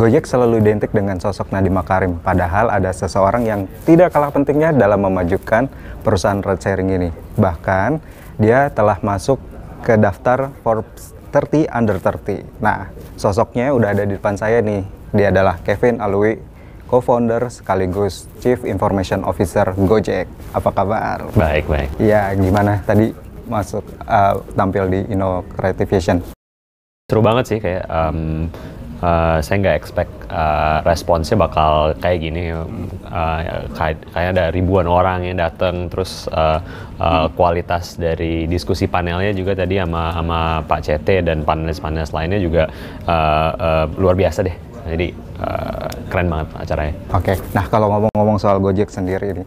Gojek selalu identik dengan sosok Nadiem Makarim, padahal ada seseorang yang tidak kalah pentingnya dalam memajukan perusahaan ride sharing ini. Bahkan, dia telah masuk ke daftar Forbes 30 Under 30. Nah, sosoknya udah ada di depan saya nih. Dia adalah Kevin Alwi, co-founder sekaligus Chief Information Officer Gojek. Apa kabar? Baik, baik. Ya, gimana tadi masuk uh, tampil di Inno Creative Vision? Seru banget sih kayak um, uh, saya nggak expect uh, responsnya bakal kayak gini. Uh, eh, kayaknya ada ribuan orang yang datang, terus uh, uh, kualitas dari diskusi panelnya juga tadi sama sama Pak CT dan panelis-panelis lainnya juga uh, uh, luar biasa deh. Jadi uh, keren banget acaranya. Oke, okay. nah kalau ngomong-ngomong soal Gojek sendiri ini,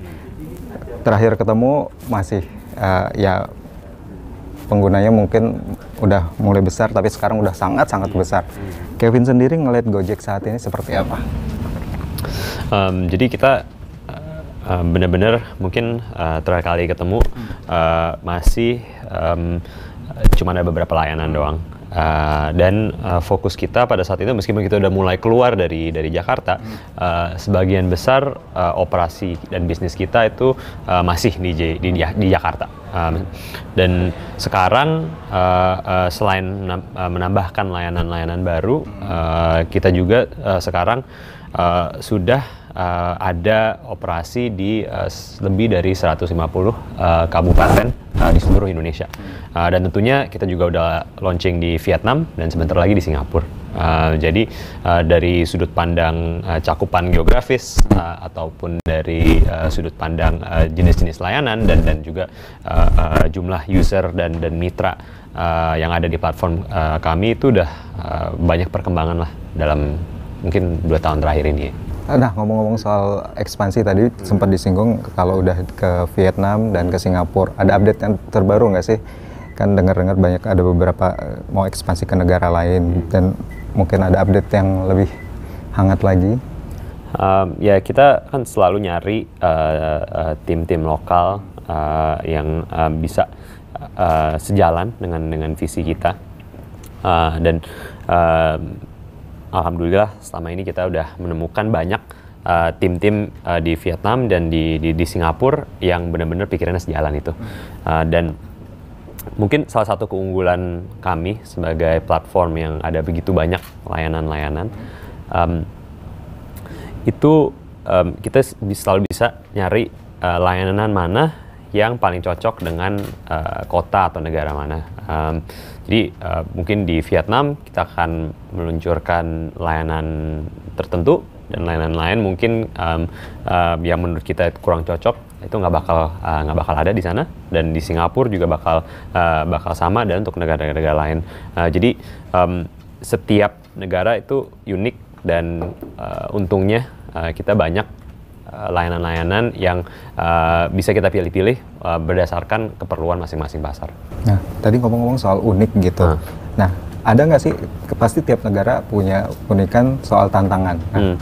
terakhir ketemu masih uh, ya penggunanya mungkin udah mulai besar tapi sekarang udah sangat sangat besar Kevin sendiri ngeliat Gojek saat ini seperti apa? Um, jadi kita uh, benar-benar mungkin uh, terakhir kali ketemu uh, masih um, cuma ada beberapa layanan doang. Uh, dan uh, fokus kita pada saat itu meskipun kita udah mulai keluar dari dari Jakarta uh, sebagian besar uh, operasi dan bisnis kita itu uh, masih di, di di Jakarta Um, dan sekarang uh, uh, selain eh, menambahkan layanan-layanan baru, uh, kita juga uh, sekarang uh, sudah uh, ada operasi di uh, lebih dari 150 uh, kabupaten uh, di seluruh Indonesia. Uh, dan tentunya kita juga udah launching di Vietnam dan sebentar lagi di Singapura. Uh, jadi uh, dari sudut pandang uh, cakupan geografis uh, ataupun dari uh, sudut pandang uh, jenis-jenis uh, layanan dan dan juga uh, uh, jumlah user dan dan mitra uh, yang ada di platform uh, kami itu udah uh, banyak perkembangan lah dalam mungkin dua tahun terakhir ini. Ah, nah, ngomong-ngomong soal ekspansi tadi sempat disinggung kalau udah ke Vietnam dan ke Singapura, ada update yang terbaru nggak sih? kan dengar-dengar banyak ada beberapa eh, mau ekspansi ke negara lain dan mungkin ada update yang lebih hangat lagi. Um, ya kita kan selalu nyari uh, uh, tim-tim lokal uh, yang uh, bisa uh, sejalan dengan dengan visi kita uh, dan uh, alhamdulillah selama ini kita udah menemukan banyak tim-tim uh, uh, di Vietnam dan di, di, di Singapura yang benar-benar pikirannya sejalan itu. Uh, dan mungkin salah satu keunggulan kami sebagai platform yang ada begitu banyak layanan-layanan um, itu um, kita selalu bisa nyari uh, layanan mana yang paling cocok dengan uh, kota atau negara mana. Um, jadi uh, mungkin di Vietnam kita akan meluncurkan layanan tertentu dan layanan lain mungkin um, uh, yang menurut kita kurang cocok itu nggak bakal eh, nggak uh, bakal ada di sana dan di Singapura juga bakal uh, bakal sama dan untuk negara-negara lain uh, jadi um, setiap negara itu unik dan uh, untungnya uh, kita banyak layanan-layanan yang uh, bisa kita pilih-pilih uh, berdasarkan keperluan masing-masing pasar. Nah, tadi ngomong-ngomong soal unik gitu. Hmm. Nah, ada nggak sih pasti tiap negara punya unikan soal tantangan. Nah, hmm.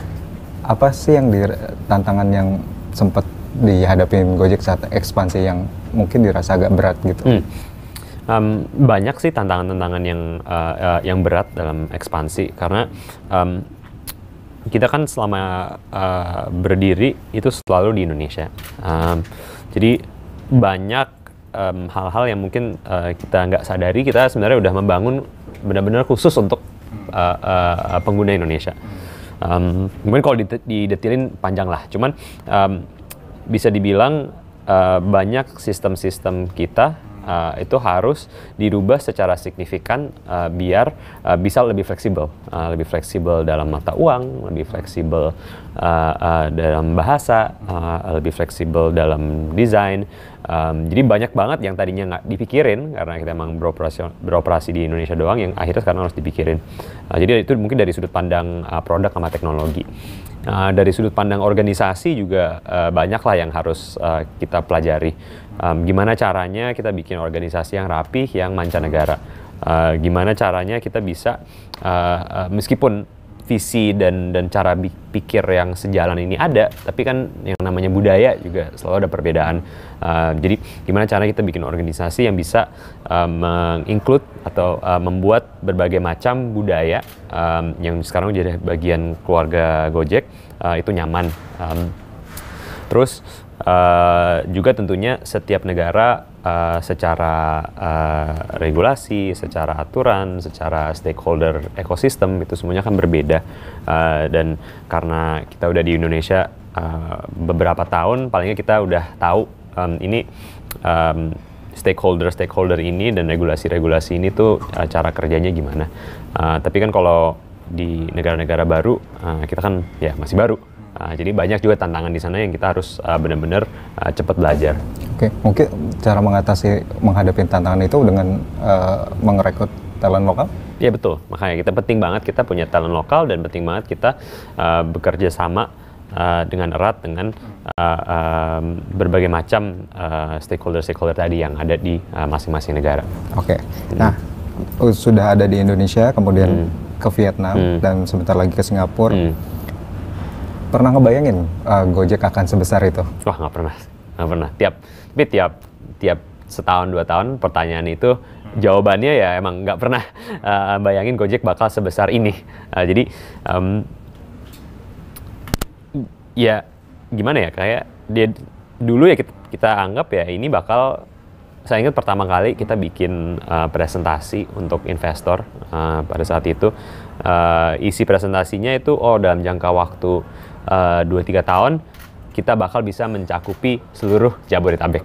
Apa sih yang di tantangan yang sempat dihadapi Gojek saat ekspansi yang mungkin dirasa agak berat gitu? Hmm. Um, banyak sih tantangan-tantangan yang uh, uh, yang berat dalam ekspansi karena um, kita kan selama uh, berdiri itu selalu di Indonesia. Um, jadi banyak hal-hal um, yang mungkin uh, kita nggak sadari kita sebenarnya udah membangun benar-benar khusus untuk uh, uh, pengguna Indonesia. Um, mungkin kalau didetilin panjang lah, cuman um, bisa dibilang uh, banyak sistem-sistem kita uh, itu harus dirubah secara signifikan uh, biar uh, bisa lebih fleksibel, uh, lebih fleksibel dalam mata uang, lebih fleksibel uh, uh, dalam bahasa, uh, lebih fleksibel dalam desain. Um, jadi banyak banget yang tadinya nggak dipikirin karena kita emang beroperasi, beroperasi di Indonesia doang yang akhirnya sekarang harus dipikirin. Uh, jadi itu mungkin dari sudut pandang uh, produk sama teknologi. Ah, dari sudut pandang organisasi juga uh, banyaklah yang harus uh, kita pelajari. Um, gimana caranya kita bikin organisasi yang rapih, yang mancanegara. Uh, gimana caranya kita bisa, uh, uh, meskipun visi dan dan cara pikir yang sejalan ini ada, tapi kan yang namanya budaya juga selalu ada perbedaan. Uh, jadi gimana cara kita bikin organisasi yang bisa uh, menginclude atau uh, membuat berbagai macam budaya um, yang sekarang jadi bagian keluarga Gojek uh, itu nyaman. Um, terus Uh, juga tentunya setiap negara uh, secara uh, regulasi, secara aturan, secara stakeholder ekosistem itu semuanya kan berbeda uh, dan karena kita udah di Indonesia uh, beberapa tahun palingnya kita udah tahu um, ini um, stakeholder stakeholder ini dan regulasi-regulasi ini tuh uh, cara kerjanya gimana. Uh, tapi kan kalau di negara-negara baru uh, kita kan ya masih baru Ah, jadi banyak juga tantangan di sana yang kita harus uh, benar-benar uh, cepat belajar. Oke, okay. mungkin cara mengatasi menghadapi tantangan itu dengan uh, merekrut talent lokal? Iya betul, makanya kita penting banget kita punya talent lokal dan penting banget kita uh, bekerja sama uh, dengan erat dengan uh, uh, berbagai macam stakeholder stakeholder-stakeholder tadi yang ada di masing-masing uh, negara. Oke, okay. hmm. nah sudah ada di Indonesia, kemudian hmm. ke Vietnam hmm. dan sebentar lagi ke Singapura. Hmm pernah ngebayangin uh, Gojek akan sebesar itu? Wah nggak pernah, nggak pernah. Tiap, tapi tiap tiap setahun dua tahun pertanyaan itu jawabannya ya emang nggak pernah uh, bayangin Gojek bakal sebesar ini. Uh, jadi um, ya gimana ya kayak dia dulu ya kita, kita anggap ya ini bakal saya ingat pertama kali kita bikin uh, presentasi untuk investor uh, pada saat itu uh, isi presentasinya itu oh dalam jangka waktu Eh, dua tiga tahun kita bakal bisa mencakupi seluruh Jabodetabek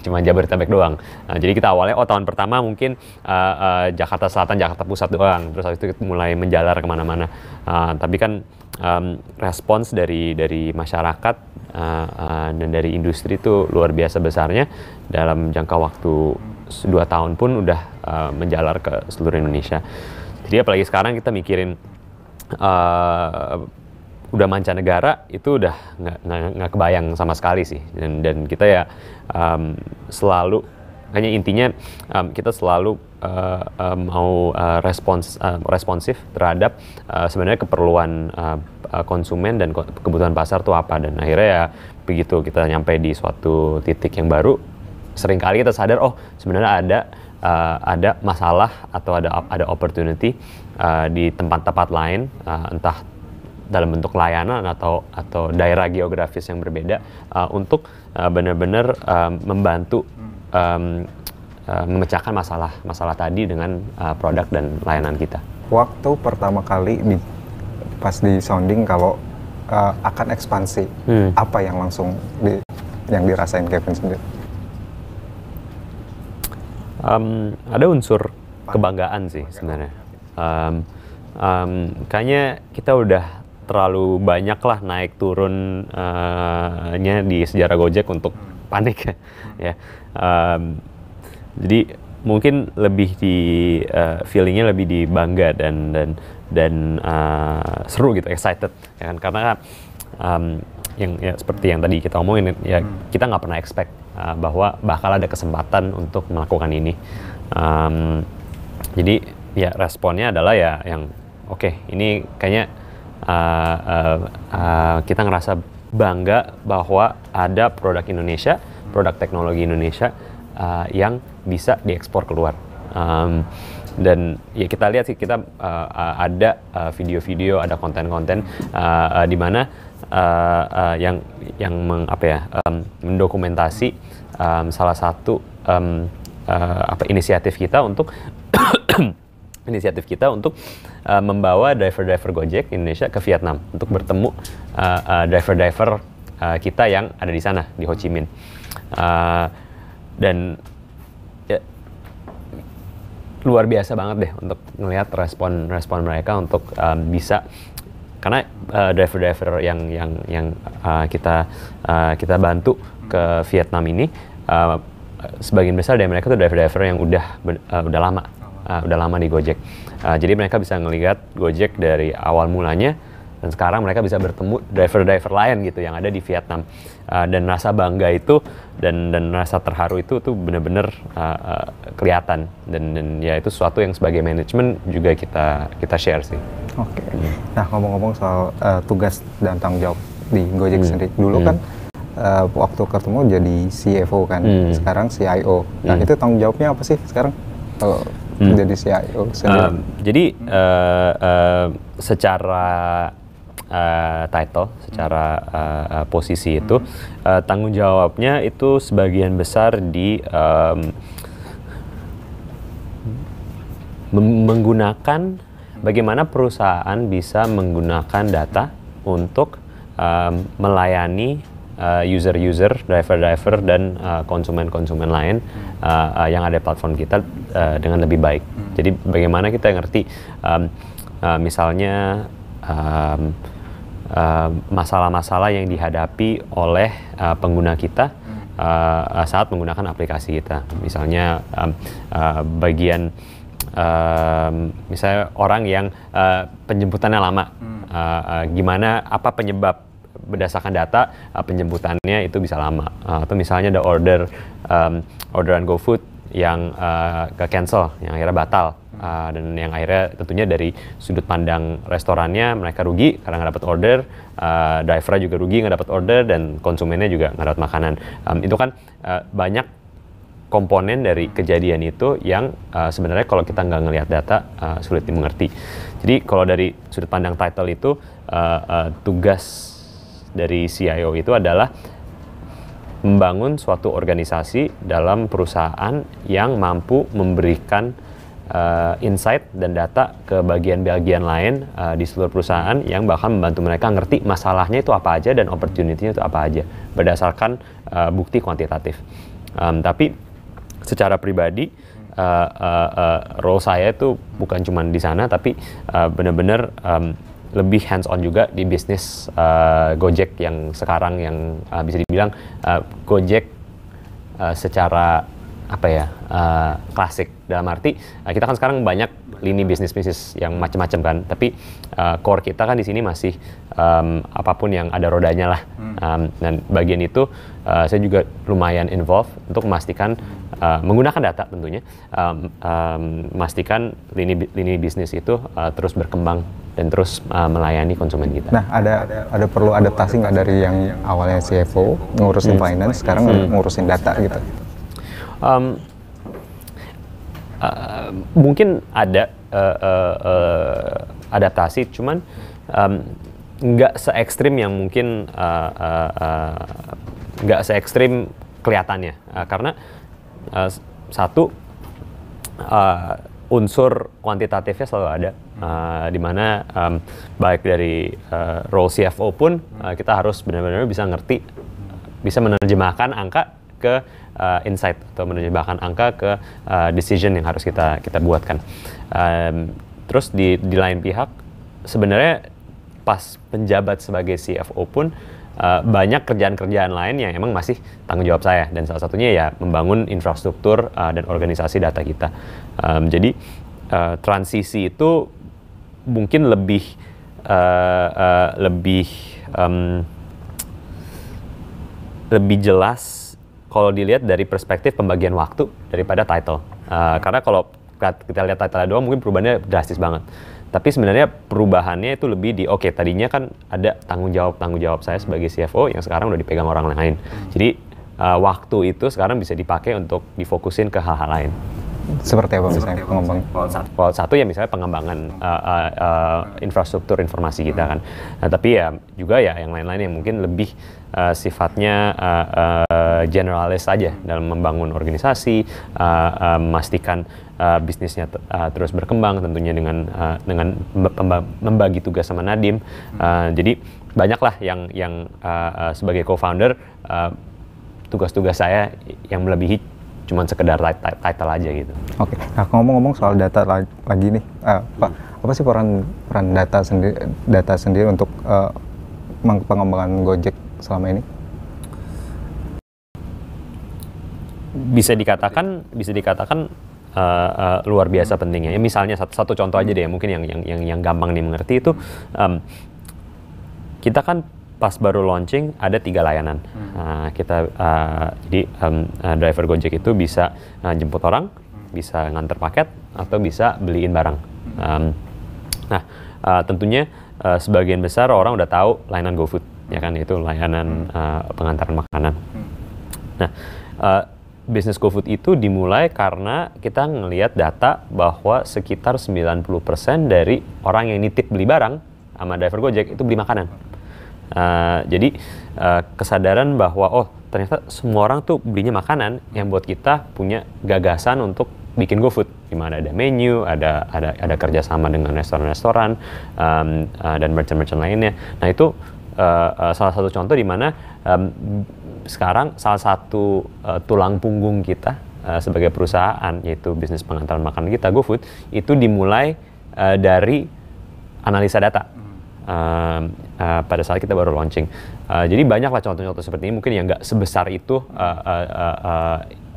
cuma Jabodetabek doang. Nah, jadi kita awalnya oh tahun pertama mungkin uh, uh, Jakarta Selatan, Jakarta Pusat doang. Terus habis itu kita mulai menjalar kemana-mana. Uh, tapi kan um, respons dari dari masyarakat uh, uh, dan dari industri itu luar biasa besarnya dalam jangka waktu dua tahun pun udah uh, menjalar ke seluruh Indonesia. Jadi apalagi sekarang kita mikirin uh, udah mancanegara itu udah nggak kebayang sama sekali sih dan, dan kita ya um, selalu hanya intinya um, kita selalu uh, uh, mau uh, respons uh, responsif terhadap uh, sebenarnya keperluan uh, konsumen dan kebutuhan pasar tuh apa dan akhirnya ya begitu kita nyampe di suatu titik yang baru sering kali kita sadar oh sebenarnya ada uh, ada masalah atau ada ada opportunity uh, di tempat-tempat lain uh, entah dalam bentuk layanan atau atau daerah geografis yang berbeda uh, untuk uh, benar-benar um, membantu hmm. um, uh, memecahkan masalah masalah tadi dengan uh, produk dan layanan kita. Waktu pertama kali di pas di sounding kalau uh, akan ekspansi, hmm. apa yang langsung di, yang dirasain Kevin sendiri? Um, ada unsur kebanggaan sih sebenarnya. Um, um, kayaknya kita udah terlalu banyak lah naik turunnya eh, uh di sejarah Gojek untuk panik ya. Um, jadi mungkin lebih di uh, feelingnya lebih di bangga dan dan dan uh, seru gitu, excited ya kan karena um, yang ya, seperti yang tadi kita omongin ya hmm. kita nggak pernah expect uh, bahwa bakal ada kesempatan untuk melakukan ini. Um, jadi ya responnya adalah ya yang oke okay, ini kayaknya uh, uh, uh, kita ngerasa bangga bahwa ada produk Indonesia, produk teknologi Indonesia uh, yang bisa diekspor keluar. Um, dan ya kita lihat sih kita uh, ada video-video, ada konten-konten uh, uh, di mana uh, uh, yang yang meng, apa ya um, mendokumentasi um, salah satu um, uh, apa inisiatif kita untuk inisiatif kita untuk uh, membawa driver-driver Gojek Indonesia ke Vietnam untuk bertemu driver-driver uh, uh, uh, kita yang ada di sana di Ho Chi Minh uh, dan ya, luar biasa banget deh untuk melihat respon respon mereka untuk um, bisa karena uh, driver-driver uh, yang yang yang uh, kita uh, kita bantu ke Vietnam ini uh, sebagian besar dari mereka tuh driver-driver yang udah uh, udah lama uh, udah lama di Gojek. Uh, jadi mereka bisa ngelihat Gojek dari awal mulanya dan sekarang mereka bisa bertemu driver-driver lain gitu yang ada di Vietnam uh, dan rasa bangga itu dan dan rasa terharu itu tuh bener-bener uh, uh, kelihatan dan, dan ya itu sesuatu yang sebagai manajemen juga kita kita share sih. Oke. Okay. Hmm. Nah ngomong-ngomong soal uh, tugas dan tanggung jawab di Gojek hmm. sendiri dulu hmm. kan uh, waktu ketemu jadi CFO kan hmm. sekarang CIO. Nah hmm. itu tanggung jawabnya apa sih sekarang? Kalau hmm. jadi CIO Um, jadi uh, uh, secara uh, title, secara uh, uh, posisi itu uh, tanggung jawabnya itu sebagian besar di um, menggunakan bagaimana perusahaan bisa menggunakan data untuk um, melayani Uh, user-user, uh, driver-driver dan uh, konsumen-konsumen uh, lain hmm. uh, uh, yang ada platform kita uh, dengan lebih baik. Hmm. Jadi bagaimana kita ngerti, um, uh, misalnya masalah-masalah um, uh, yang dihadapi oleh uh, pengguna kita hmm. uh, uh, saat menggunakan aplikasi kita, misalnya um, uh, bagian Uh, misalnya orang yang uh, penjemputannya lama, hmm. uh, uh, gimana apa penyebab berdasarkan data uh, penjemputannya itu bisa lama uh, atau misalnya ada order um, orderan GoFood yang uh, ke cancel yang akhirnya batal uh, dan yang akhirnya tentunya dari sudut pandang restorannya mereka rugi karena nggak dapat order uh, drivernya juga rugi nggak dapat order dan konsumennya juga nggak dapat makanan um, itu kan uh, banyak komponen dari kejadian itu yang uh, sebenarnya kalau kita nggak ngelihat data uh, sulit dimengerti. Jadi kalau dari sudut pandang title itu uh, uh, tugas dari CIO itu adalah membangun suatu organisasi dalam perusahaan yang mampu memberikan uh, insight dan data ke bagian-bagian lain uh, di seluruh perusahaan yang bahkan membantu mereka ngerti masalahnya itu apa aja dan opportunity-nya itu apa aja berdasarkan uh, bukti kuantitatif. Um, tapi secara pribadi uh, uh, uh, role saya itu bukan cuma di sana tapi uh, benar-benar um, lebih hands on juga di bisnis uh, Gojek yang sekarang yang uh, bisa dibilang uh, Gojek uh, secara apa ya uh, klasik dalam arti eh, kita kan sekarang banyak lini bisnis bisnis yang macam-macam kan tapi uh, core kita kan di sini masih um, apapun yang ada rodanya lah um, dan bagian itu uh, saya juga lumayan involve untuk memastikan uh, menggunakan data tentunya um, um, memastikan lini lini bisnis itu uh, terus berkembang dan terus uh, melayani konsumen kita. Nah, ada ada, ada perlu adaptasi nggak dari yang awalnya CFO ngurusin hmm. finance sekarang hmm. ngurusin data gitu? Um, Eh, mungkin ada uh, uh, uh, adaptasi, cuman nggak um, se ekstrim yang mungkin nggak uh, uh, uh, se ekstrim kelihatannya, uh, karena uh, satu uh, unsur kuantitatifnya selalu ada, uh, di mana um, baik dari uh, role CFO pun uh, kita harus benar-benar bisa ngerti, bisa menerjemahkan angka ke uh, insight atau menerjemahkan angka ke uh, decision yang harus kita kita buatkan. Um, terus di di lain pihak sebenarnya pas penjabat sebagai CFO pun uh, banyak kerjaan-kerjaan lain yang emang masih tanggung jawab saya dan salah satunya ya membangun infrastruktur uh, dan organisasi data kita. Um, jadi uh, transisi itu mungkin lebih uh, uh, lebih um, lebih jelas kalau dilihat dari perspektif pembagian waktu daripada title. Uh, karena kalau kita lihat title doang mungkin perubahannya drastis banget. Tapi sebenarnya perubahannya itu lebih di oke okay, tadinya kan ada tanggung jawab tanggung jawab saya sebagai CFO yang sekarang udah dipegang orang lain. Jadi uh, waktu itu sekarang bisa dipakai untuk difokusin ke hal-hal lain. Seperti apa misalnya pengembangan? Kalau satu ya misalnya pengembangan uh, uh, uh, infrastruktur informasi kita kan. Nah tapi ya juga ya yang lain-lain yang mungkin lebih uh, sifatnya uh, uh, generalis saja dalam membangun organisasi, uh, uh, memastikan uh, bisnisnya uh, terus berkembang tentunya dengan uh, dengan membagi tugas sama Nadim. Uh, Jadi banyaklah yang yang uh, uh, sebagai co-founder uh, tugas-tugas saya yang melebihi cuma sekedar title aja gitu. Oke, okay. nah ngomong-ngomong soal data lagi, nih, uh, Pak, apa sih peran peran data sendiri data sendiri untuk uh, pengembangan Gojek selama ini? Bisa dikatakan, bisa dikatakan uh, uh, luar biasa pentingnya. Ya, misalnya satu, satu contoh aja deh, ya, mungkin yang yang yang, yang gampang dimengerti itu um, kita kan pas baru launching ada tiga layanan. Uh, kita uh, jadi um, uh, driver Gojek itu bisa uh, jemput orang, bisa nganter paket, atau bisa beliin barang. Um, nah, uh, tentunya uh, sebagian besar orang udah tahu layanan GoFood ya kan itu layanan uh, pengantaran makanan. Hmm. Nah, uh, bisnis GoFood itu dimulai karena kita ngelihat data bahwa sekitar 90% dari orang yang nitip beli barang sama driver Gojek itu beli makanan. Uh, jadi uh, kesadaran bahwa oh ternyata semua orang tuh belinya makanan yang buat kita punya gagasan untuk bikin GoFood dimana ada menu, ada ada ada kerjasama dengan restoran-restoran um, uh, dan merchant-merchant lainnya. Nah itu uh, uh, salah satu contoh di mana um, sekarang salah satu uh, tulang punggung kita uh, sebagai perusahaan yaitu bisnis pengantaran makanan kita GoFood itu dimulai uh, dari analisa data. Uh, uh, pada saat kita baru launching, uh, jadi banyaklah contoh-contoh seperti ini mungkin yang nggak sebesar itu uh, uh, uh,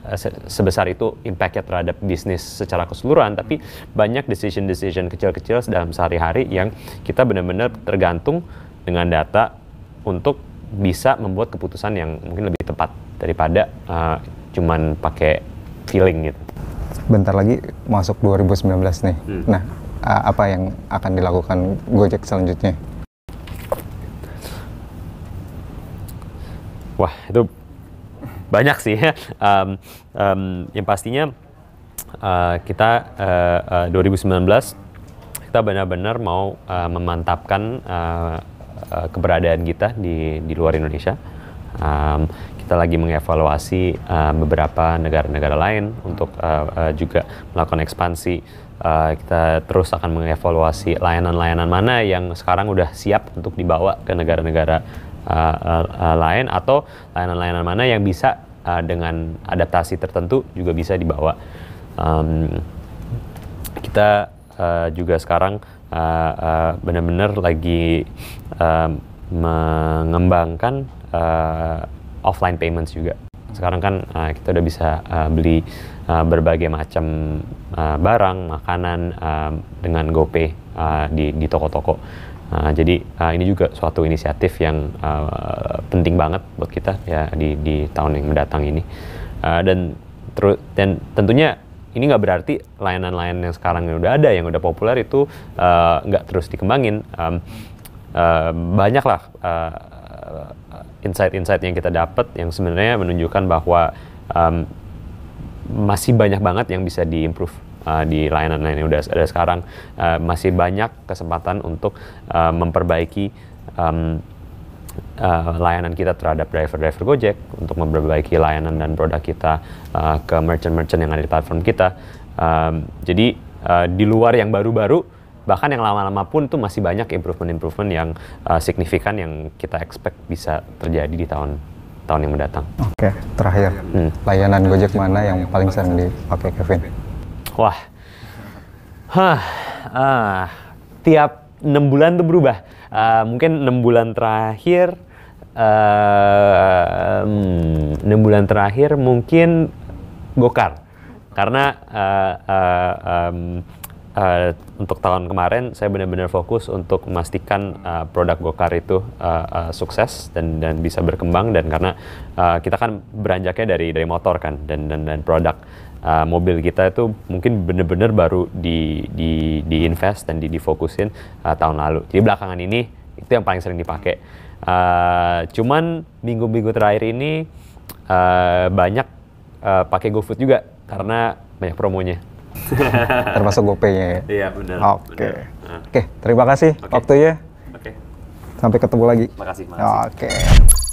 uh, sebesar itu impactnya terhadap bisnis secara keseluruhan tapi banyak decision decision kecil-kecil dalam sehari-hari yang kita benar-benar tergantung dengan data untuk bisa membuat keputusan yang mungkin lebih tepat daripada uh, cuman pakai feeling gitu. Bentar lagi masuk 2019 nih. Hmm. Nah, apa yang akan dilakukan Gojek selanjutnya? Wah, itu banyak sih. um, um, yang pastinya uh, kita uh, uh, 2019 kita benar-benar mau uh, memantapkan Eh, keberadaan kita di di luar Indonesia. Um, kita lagi mengevaluasi uh, beberapa negara-negara lain untuk uh, uh, juga melakukan ekspansi. Uh, kita terus akan mengevaluasi layanan-layanan mana yang sekarang sudah siap untuk dibawa ke negara-negara uh, uh, uh, lain atau layanan-layanan mana yang bisa uh, dengan adaptasi tertentu juga bisa dibawa. Um, kita uh, juga sekarang uh, uh, benar-benar lagi uh, mengembangkan uh, offline payments juga. Sekarang kan uh, kita udah bisa uh, beli uh, berbagai macam uh, barang, makanan uh, dengan GoPay uh, di toko-toko. Uh, jadi uh, ini juga suatu inisiatif yang uh, penting banget buat kita ya di di tahun yang mendatang ini. Uh, dan terus dan tentunya ini nggak berarti layanan-layanan yang sekarang yang udah ada yang udah populer itu eh, nggak uh, terus dikembangin um, uh, banyaklah uh, insight-insight yang kita dapat yang sebenarnya menunjukkan bahwa um, masih banyak banget yang bisa diimprove uh, di layanan-layanan yang udah ada sekarang uh, masih banyak kesempatan untuk uh, memperbaiki um, uh, layanan kita terhadap driver-driver Gojek untuk memperbaiki layanan dan produk kita uh, ke merchant-merchant yang ada di platform kita. Um, jadi uh, di luar yang baru-baru bahkan yang lama-lama pun tuh masih banyak improvement-improvement yang uh, signifikan yang kita expect bisa terjadi di tahun tahun yang mendatang. Oke, okay, terakhir hmm. layanan Gojek mana yang paling sering dipakai Kevin? Wah, hah, Uh, tiap enam bulan tuh berubah uh, mungkin enam bulan terakhir eh, hmm, enam uh, bulan terakhir mungkin gokar karena uh, uh, um, uh, untuk tahun kemarin saya benar-benar fokus untuk memastikan uh, produk Gokar itu uh, uh, sukses dan dan bisa berkembang dan karena uh, kita kan beranjaknya dari dari motor kan dan dan dan produk uh, mobil kita itu mungkin benar-benar baru di di di invest dan di difokusin uh, tahun lalu. Jadi belakangan ini itu yang paling sering dipakai. Uh, cuman minggu-minggu terakhir ini uh, banyak uh, pakai GoFood juga karena banyak promonya. termasuk GoPay-nya ya. Iya benar. Oke. Okay. Oke, okay, terima kasih okay. waktunya. Oke. Okay. Sampai ketemu lagi. Makasih, makasih. Oke. Okay.